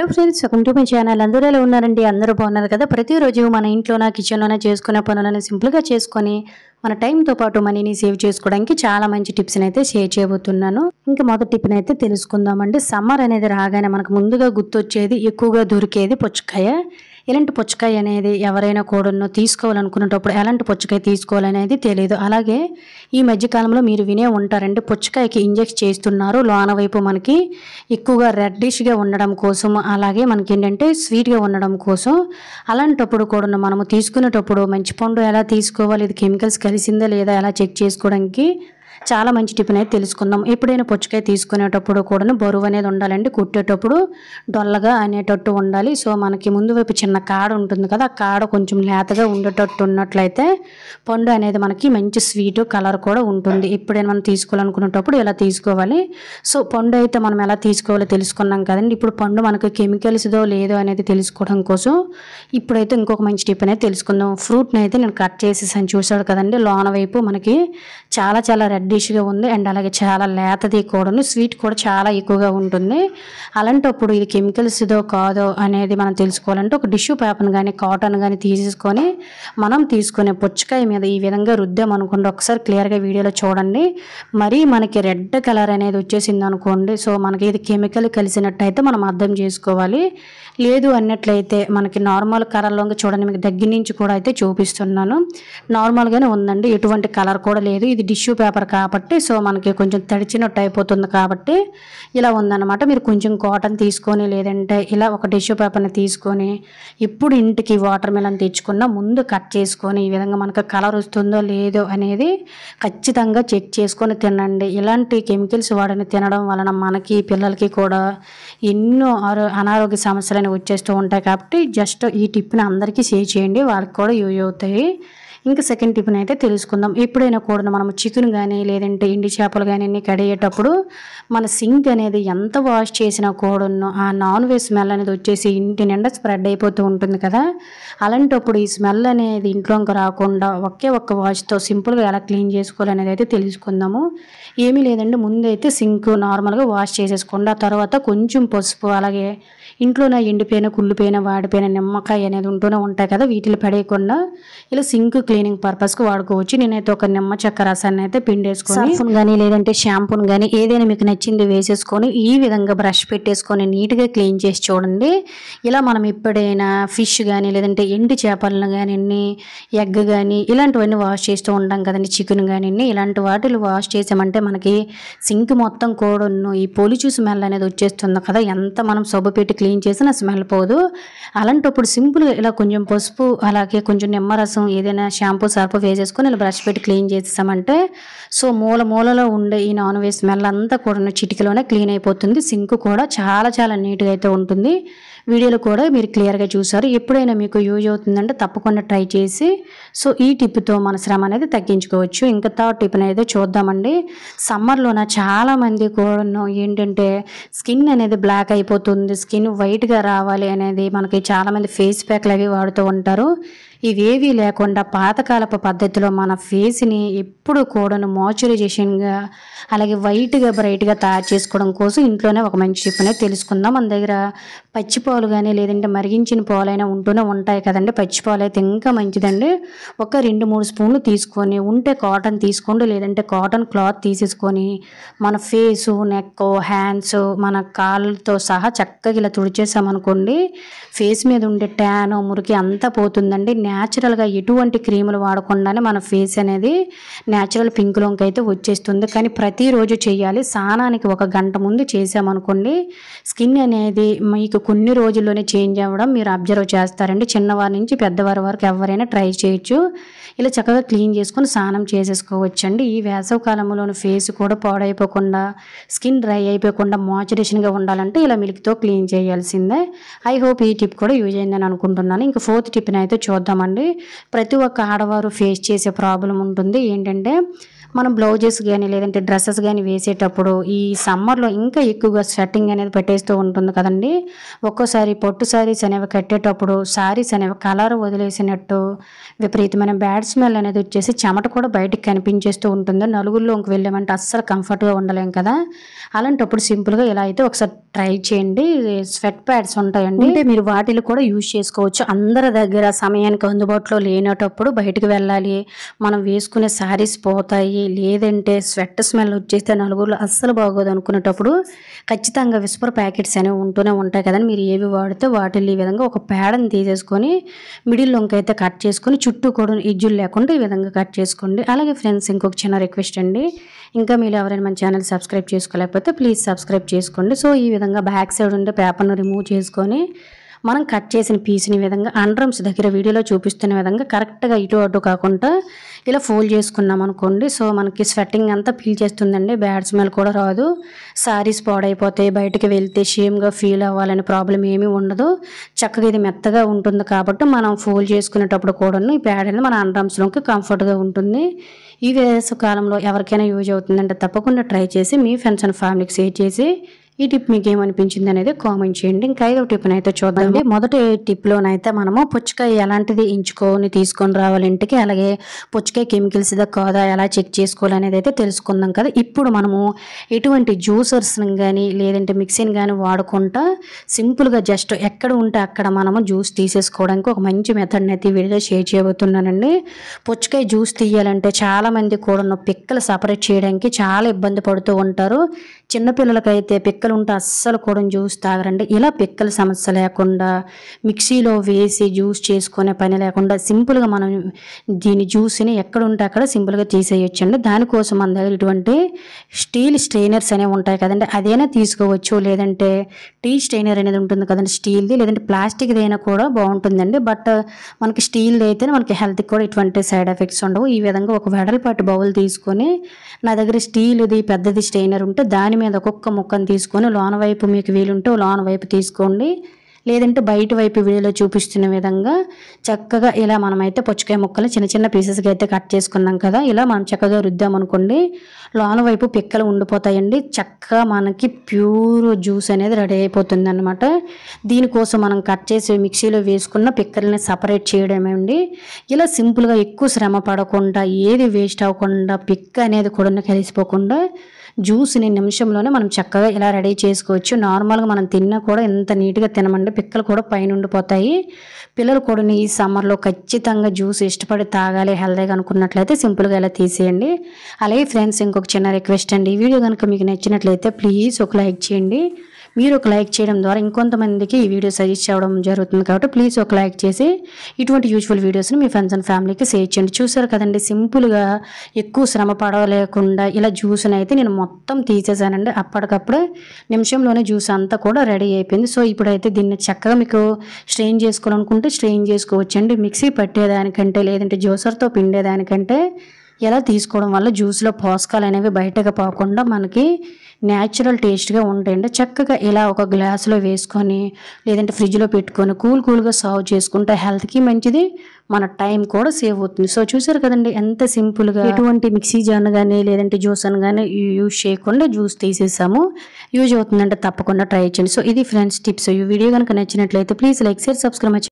hello friends welcome to my channel అందరూ ఎలా ఉన్నారండి అందరూ బాగున్నారు కదా ప్రతిరోజు మన ఇంట్లోన కిచెన్లోనే చేసుకునే పనులను సింపుల్గా చేసుకొని మన టైంతో పాటు మనీని సేవ్ చేసుకోవడానికి చాలా మంచి టిప్స్ని అయితే షేర్ చేయబోతున్నాను ఇంకా మొదటి టిప్ని అయితే తెలుసుకుందామండి సమ్మర్ అనేది రాగానే మనకు ముందుగా గుర్తొచ్చేది ఎక్కువగా దొరికేది పుచ్చకాయ ఇలాంటి పుచ్చకాయ అనేది ఎవరైనా కూడాను తీసుకోవాలనుకునేటప్పుడు ఎలాంటి పుచ్చకాయ తీసుకోవాలనేది తెలియదు అలాగే ఈ మధ్యకాలంలో మీరు వినే ఉంటారండి పుచ్చకాయకి ఇంజెక్ట్ చేస్తున్నారు లోన వైపు మనకి ఎక్కువగా రెడ్డిష్గా ఉండడం కోసం అలాగే మనకి ఏంటంటే స్వీట్గా ఉండడం కోసం అలాంటప్పుడు కూడా మనము తీసుకునేటప్పుడు మంచి పండు ఎలా తీసుకోవాలి ఇది కెమికల్స్ కలిసిందా లేదా ఎలా చెక్ చేసుకోవడానికి చాలా మంచి టిఫిన్ అయితే తెలుసుకుందాం ఎప్పుడైనా పుచ్చకాయ తీసుకునేటప్పుడు కూడా బరువు అనేది ఉండాలండి కుట్టేటప్పుడు డొల్లగా అనేటట్టు ఉండాలి సో మనకి ముందు వైపు చిన్న కాడ ఉంటుంది కదా ఆ కాడ కొంచెం లేతగా ఉండేటట్టు ఉన్నట్లయితే పండు అనేది మనకి మంచి స్వీట్ కలర్ కూడా ఉంటుంది ఎప్పుడైనా మనం తీసుకోవాలనుకునేటప్పుడు ఇలా తీసుకోవాలి సో పండు అయితే మనం ఎలా తీసుకోవాలో తెలుసుకున్నాం కదండి ఇప్పుడు పండు మనకు కెమికల్స్దో లేదో అనేది తెలుసుకోవడం కోసం ఇప్పుడైతే ఇంకొక మంచి టిప్ అనేది తెలుసుకుందాం ఫ్రూట్ని అయితే నేను కట్ చేసేసాను చూసాడు కదండి లోన వైపు మనకి చాలా చాలా రెడ్ డిష్గా ఉంది అండ్ అలాగే చాలా లేతది కూడాను స్వీట్ కూడా చాలా ఎక్కువగా ఉంటుంది అలాంటప్పుడు ఇది కెమికల్స్దో కాదో అనేది మనం తెలుసుకోవాలంటే ఒక టిష్యూ పేపర్ని కానీ కాటన్ కానీ తీసేసుకొని మనం తీసుకునే పుచ్చకాయ మీద ఈ విధంగా రుద్దాం అనుకోండి ఒకసారి క్లియర్గా వీడియోలో చూడండి మరీ మనకి రెడ్ కలర్ అనేది వచ్చేసింది అనుకోండి సో మనకి ఇది కెమికల్ కలిసినట్టయితే మనం అర్థం చేసుకోవాలి లేదు అన్నట్లయితే మనకి నార్మల్ కలర్లో చూడండి మీకు దగ్గర నుంచి కూడా అయితే చూపిస్తున్నాను నార్మల్గానే ఉందండి ఎటువంటి కలర్ కూడా లేదు ఇది టిష్యూ పేపర్ కాబట్టి సో మనకి కొంచెం తడిచినట్టు అయిపోతుంది కాబట్టి ఇలా ఉందన్నమాట మీరు కొంచెం కాటన్ తీసుకొని లేదంటే ఇలా ఒక టిష్యూ పేపర్ని తీసుకొని ఇప్పుడు ఇంటికి వాటర్ మిలన్ తెచ్చుకున్న ముందు కట్ చేసుకొని ఈ విధంగా మనకు కలర్ వస్తుందో లేదో అనేది ఖచ్చితంగా చెక్ చేసుకొని తినండి ఇలాంటి కెమికల్స్ వాడని తినడం వలన మనకి పిల్లలకి కూడా ఎన్నో ఆరో అనారోగ్య సమస్యలు అనేవి వచ్చేస్తూ ఉంటాయి కాబట్టి జస్ట్ ఈ టిప్ని అందరికీ షేర్ చేయండి వాళ్ళకి కూడా యూజ్ అవుతాయి ఇంకా సెకండ్ టిఫిన్ అయితే తెలుసుకుందాం ఎప్పుడైనా కూడా మనం చికెన్ కానీ లేదంటే ఇండి చేపలు కానీ కడిగేటప్పుడు మన సింక్ అనేది ఎంత వాష్ చేసినా కూడా ఆ నాన్ వెజ్ స్మెల్ అనేది వచ్చేసి ఇంటి నిండా స్ప్రెడ్ అయిపోతూ ఉంటుంది కదా అలాంటప్పుడు ఈ స్మెల్ అనేది ఇంట్లోకి రాకుండా ఒకే ఒక్క వాష్తో సింపుల్గా ఎలా క్లీన్ చేసుకోవాలనేది అయితే తెలుసుకుందాము ఏమీ లేదండి ముందైతే సింక్ నార్మల్గా వాష్ చేసేసుకోండి ఆ తర్వాత కొంచెం పసుపు అలాగే ఇంట్లోన ఎండిపోయిన కుళ్ళిపోయిన వాడిపోయిన నిమ్మకాయ అనేది ఉంటూనే ఉంటాయి కదా వీటిని పడేయకుండా ఇలా సింక్ క్లీనింగ్ పర్పస్కి వాడుకోవచ్చు నేనైతే ఒక నిమ్మ చెక్క రసాన్ని అయితే పిండేసుకోవాలి సర్ఫ్ను కానీ లేదంటే షాంపూన్ కానీ ఏదైనా మీకు నచ్చింది వేసేసుకొని ఈ విధంగా బ్రష్ పెట్టేసుకొని నీట్గా క్లీన్ చేసి చూడండి ఇలా మనం ఎప్పుడైనా ఫిష్ కానీ లేదంటే ఎండి చేపలను కానీ ఎగ్ కానీ ఇలాంటివన్నీ వాష్ చేస్తూ ఉంటాం కదండి చికెన్ కానీ ఇలాంటి వాటిలు వాష్ చేసామంటే మనకి సింక్ మొత్తం కూడాను ఈ పొలుచు స్మెల్ అనేది వచ్చేస్తుంది కదా ఎంత మనం సబ్బు పెట్టి క్లీన్ చేసినా స్మెల్ పోదు అలాంటప్పుడు సింపుల్గా ఇలా కొంచెం పసుపు అలాగే కొంచెం నిమ్మరసం ఏదైనా షాంపూ సర్ఫ్ వేసేసుకొని ఇలా బ్రష్ పెట్టి క్లీన్ చేసేసామంటే సో మూల మూలలో ఉండే ఈ నాన్ వెజ్ స్మెల్ అంతా కూడా చిటికలోనే క్లీన్ అయిపోతుంది సింక్ కూడా చాలా చాలా నీట్గా అయితే ఉంటుంది వీడియోలో కూడా మీరు క్లియర్గా చూసారు ఎప్పుడైనా మీకు యూజ్ అవుతుందంటే తప్పకుండా ట్రై చేసి సో ఈ టిప్తో మన శ్రమ అనేది తగ్గించుకోవచ్చు ఇంకా థర్డ్ టిప్ అనేది చూద్దామండి సమ్మర్లోన చాలామంది కూడా ఏంటంటే స్కిన్ అనేది బ్లాక్ అయిపోతుంది స్కిన్ వైట్గా రావాలి అనేది మనకి చాలామంది ఫేస్ ప్యాక్లు అవి వాడుతూ ఉంటారు ఇవేవీ లేకుండా పాతకాలపు పద్ధతిలో మన ఫేస్ని ఎప్పుడు కూడాను మాయిశ్చరైజేషన్గా అలాగే వైట్గా బ్రైట్గా తయారు చేసుకోవడం కోసం ఇంట్లోనే ఒక మంచి షిప్ అనేది తెలుసుకుందాం మన దగ్గర పచ్చిపాలు కానీ లేదంటే మరిగించిన పాలైనా ఉంటూనే ఉంటాయి కదండి పచ్చిపాలు అయితే ఇంకా మంచిదండి ఒక రెండు మూడు స్పూన్లు తీసుకొని ఉంటే కాటన్ తీసుకోండి లేదంటే కాటన్ క్లాత్ తీసేసుకొని మన ఫేసు నెక్ హ్యాండ్స్ మన కాళ్ళతో సహా చక్కగా ఇలా తుడిచేసామనుకోండి ఫేస్ మీద ఉండే ట్యాన్ మురికి అంతా పోతుందండి న్యాచురల్గా ఎటువంటి క్రీములు వాడకుండానే మన ఫేస్ అనేది న్యాచురల్ పింక్లోకి అయితే వచ్చేస్తుంది కానీ ప్రతిరోజు చేయాలి స్నానానికి ఒక గంట ముందు చేసామనుకోండి స్కిన్ అనేది మీకు కొన్ని రోజుల్లోనే చేంజ్ అవ్వడం మీరు అబ్జర్వ్ చేస్తారండి చిన్నవారి నుంచి పెద్దవారి వరకు ఎవరైనా ట్రై చేయొచ్చు ఇలా చక్కగా క్లీన్ చేసుకొని స్నానం చేసేసుకోవచ్చండి ఈ వేసవ కాలంలోని ఫేస్ కూడా పాడైపోకుండా స్కిన్ డ్రై అయిపోకుండా మాచురేషన్గా ఉండాలంటే ఇలా మిల్క్తో క్లీన్ చేయాల్సిందే ఐ హోప్ ఈ టిప్ కూడా యూజ్ అయిందని అనుకుంటున్నాను ఇంకా ఫోర్త్ టిప్ని అయితే చూద్దామండి ప్రతి ఒక్క ఆడవారు ఫేస్ చేసే ప్రాబ్లం ఉంటుంది ఏంటంటే మనం బ్లౌజెస్ కానీ లేదంటే డ్రెస్సెస్ కానీ వేసేటప్పుడు ఈ సమ్మర్లో ఇంకా ఎక్కువగా స్వెట్టింగ్ అనేది పెట్టేస్తూ ఉంటుంది కదండి ఒక్కోసారి పొట్టు శారీస్ అనేవి కట్టేటప్పుడు శారీస్ అనేవి కలర్ వదిలేసినట్టు విపరీతమైన బ్యాడ్ స్మెల్ అనేది వచ్చేసి చెమట కూడా బయటకు కనిపించేస్తూ ఉంటుంది నలుగురిలో వెళ్ళామంటే అస్సలు కంఫర్ట్గా ఉండలేం కదా అలాంటప్పుడు సింపుల్గా ఇలా అయితే ఒకసారి ట్రై చేయండి స్వెట్ ప్యాడ్స్ ఉంటాయండి అంటే మీరు వాటిని కూడా యూజ్ చేసుకోవచ్చు అందరి దగ్గర సమయానికి అందుబాటులో లేనటప్పుడు బయటకు వెళ్ళాలి మనం వేసుకునే శారీస్ పోతాయి వస్తాయి లేదంటే స్వెట్ స్మెల్ వచ్చేస్తే నలుగురులో అస్సలు బాగోదు అనుకునేటప్పుడు ఖచ్చితంగా విస్పర్ ప్యాకెట్స్ అనేవి ఉంటూనే ఉంటాయి కదండి మీరు ఏవి వాడితే వాటిని ఈ విధంగా ఒక పేడని తీసేసుకొని మిడిల్ అయితే కట్ చేసుకొని చుట్టూ కూడా ఇజ్జులు లేకుండా ఈ విధంగా కట్ చేసుకోండి అలాగే ఫ్రెండ్స్ ఇంకొక చిన్న రిక్వెస్ట్ అండి ఇంకా మీరు ఎవరైనా మన ఛానల్ సబ్స్క్రైబ్ చేసుకోలేకపోతే ప్లీజ్ సబ్స్క్రైబ్ చేసుకోండి సో ఈ విధంగా బ్యాక్ సైడ్ ఉండే పేపర్ను రిమూవ్ చేసుకొని మనం కట్ చేసిన పీస్ని విధంగా అండ్రమ్స్ దగ్గర వీడియోలో చూపిస్తున్న విధంగా కరెక్ట్గా ఇటు అటు కాకుండా ఇలా ఫోల్డ్ చేసుకున్నాం అనుకోండి సో మనకి స్వెట్టింగ్ అంతా ఫీల్ చేస్తుందండి బ్యాడ్ స్మెల్ కూడా రాదు శారీస్ పాడైపోతాయి బయటకు వెళ్తే షేమ్గా ఫీల్ అవ్వాలని ప్రాబ్లం ఏమీ ఉండదు చక్కగా ఇది మెత్తగా ఉంటుంది కాబట్టి మనం ఫోల్డ్ చేసుకునేటప్పుడు కూడా ఈ ప్యాడ్ అనేది మన అండ్రమ్స్లోకి కంఫర్ట్గా ఉంటుంది ఈ వేసవ కాలంలో ఎవరికైనా యూజ్ అవుతుందంటే తప్పకుండా ట్రై చేసి మీ ఫ్రెండ్స్ అండ్ ఫ్యామిలీకి షేర్ చేసి ఈ టిప్ మీకు ఏమనిపించింది అనేది కామెంట్ చేయండి ఇంకా ఐదో టిప్ అయితే చూద్దామండి మొదటి టిప్లోనైతే మనము పుచ్చకాయ ఎలాంటిది ఎంచుకొని తీసుకొని రావాలి ఇంటికి అలాగే పుచ్చకాయ కెమికల్స్దా కాదా ఎలా చెక్ చేసుకోవాలనేది అయితే తెలుసుకుందాం కదా ఇప్పుడు మనము ఎటువంటి జ్యూసర్స్ని కానీ లేదంటే మిక్సీని కానీ వాడకుండా సింపుల్గా జస్ట్ ఎక్కడ ఉంటే అక్కడ మనము జ్యూస్ తీసేసుకోవడానికి ఒక మంచి మెథడ్ని అయితే వీడియో షేర్ చేయబోతున్నానండి పుచ్చకాయ జ్యూస్ తీయాలంటే చాలామంది కూడా పిక్కలు సపరేట్ చేయడానికి చాలా ఇబ్బంది పడుతూ ఉంటారు చిన్నపిల్లలకైతే పిక్కలు పిక్కలు ఉంటే అస్సలు కూడా జ్యూస్ తాగరండి ఇలా పిక్కల సమస్య లేకుండా మిక్సీలో వేసి జ్యూస్ చేసుకునే పని లేకుండా సింపుల్గా మనం దీని జ్యూస్ని ఎక్కడ ఉంటే అక్కడ సింపుల్గా అండి దానికోసం మన దగ్గర ఇటువంటి స్టీల్ స్ట్రైనర్స్ అనేవి ఉంటాయి కదండి అదైనా తీసుకోవచ్చు లేదంటే టీ స్ట్రైనర్ అనేది ఉంటుంది కదండి స్టీల్ది లేదంటే ప్లాస్టిక్ది అయినా కూడా బాగుంటుందండి బట్ మనకి స్టీల్ది అయితే మనకి హెల్త్కి కూడా ఇటువంటి సైడ్ ఎఫెక్ట్స్ ఉండవు ఈ విధంగా ఒక వెడల్పాటు బౌల్ తీసుకొని నా దగ్గర స్టీల్ది పెద్దది స్ట్రైనర్ ఉంటే దాని మీద ఒక్కొక్క ముక్కను తీసుకొని తీసుకొని లోన వైపు మీకు వీలుంటే లోన వైపు తీసుకోండి లేదంటే బయట వైపు వీడియోలో చూపిస్తున్న విధంగా చక్కగా ఇలా మనమైతే పుచ్చకాయ ముక్కలు చిన్న చిన్న పీసెస్గా అయితే కట్ చేసుకున్నాం కదా ఇలా మనం చక్కగా రుద్దాం అనుకోండి లోన వైపు పిక్కలు ఉండిపోతాయండి చక్కగా మనకి ప్యూర్ జ్యూస్ అనేది రెడీ అయిపోతుంది అనమాట దీనికోసం మనం కట్ చేసి మిక్సీలో వేసుకున్న పిక్కల్ని సపరేట్ చేయడమే అండి ఇలా సింపుల్గా ఎక్కువ శ్రమ పడకుండా ఏది వేస్ట్ అవ్వకుండా పిక్క అనేది కూడా కలిసిపోకుండా జ్యూస్ని నిమిషంలోనే మనం చక్కగా ఇలా రెడీ చేసుకోవచ్చు నార్మల్గా మనం తిన్నా కూడా ఎంత నీట్గా తినమండి పిక్కలు కూడా పైన ఉండిపోతాయి పిల్లలు కూడా ఈ సమ్మర్లో ఖచ్చితంగా జ్యూస్ ఇష్టపడి తాగాలి హెల్దీగా అనుకున్నట్లయితే సింపుల్గా ఇలా తీసేయండి అలాగే ఫ్రెండ్స్ ఇంకొక చిన్న రిక్వెస్ట్ అండి ఈ వీడియో కనుక మీకు నచ్చినట్లయితే ప్లీజ్ ఒక లైక్ చేయండి మీరు ఒక లైక్ చేయడం ద్వారా ఇంకొంతమందికి ఈ వీడియో సజెస్ట్ చేయడం జరుగుతుంది కాబట్టి ప్లీజ్ ఒక లైక్ చేసి ఇటువంటి యూజ్ఫుల్ వీడియోస్ని మీ ఫ్రెండ్స్ అండ్ ఫ్యామిలీకి షేర్ చేయండి చూసారు కదండి సింపుల్గా ఎక్కువ శ్రమ పడలేకుండా ఇలా జ్యూస్ని అయితే నేను మొత్తం తీసేసానండి అప్పటికప్పుడు నిమిషంలోనే జ్యూస్ అంతా కూడా రెడీ అయిపోయింది సో ఇప్పుడైతే దీన్ని చక్కగా మీకు స్ట్రెయిన్ చేసుకోవాలనుకుంటే స్ట్రెయిన్ చేసుకోవచ్చండి మిక్సీ పట్టేదానికంటే లేదంటే జ్యూసర్తో పిండేదానికంటే ఇలా తీసుకోవడం వల్ల జ్యూస్లో పోషకాలు అనేవి బయటకు పోకుండా మనకి న్యాచురల్ టేస్ట్గా ఉంటాయండి చక్కగా ఇలా ఒక గ్లాస్లో వేసుకొని లేదంటే ఫ్రిడ్జ్లో పెట్టుకొని కూల్ కూల్గా సర్వ్ చేసుకుంటే హెల్త్కి మంచిది మన టైం కూడా సేవ్ అవుతుంది సో చూసారు కదండి ఎంత సింపుల్గా ఎటువంటి మిక్సీ జాన్ కానీ లేదంటే జ్యూస్ అని కానీ యూజ్ చేయకుండా జ్యూస్ తీసేసాము యూజ్ అవుతుందంటే తప్పకుండా ట్రై చేయండి సో ఇది ఫ్రెండ్స్ టిప్స్ ఈ వీడియో కనుక నచ్చినట్లయితే ప్లీజ్ లైక్ షేర్ సబ్స్క్రైబ్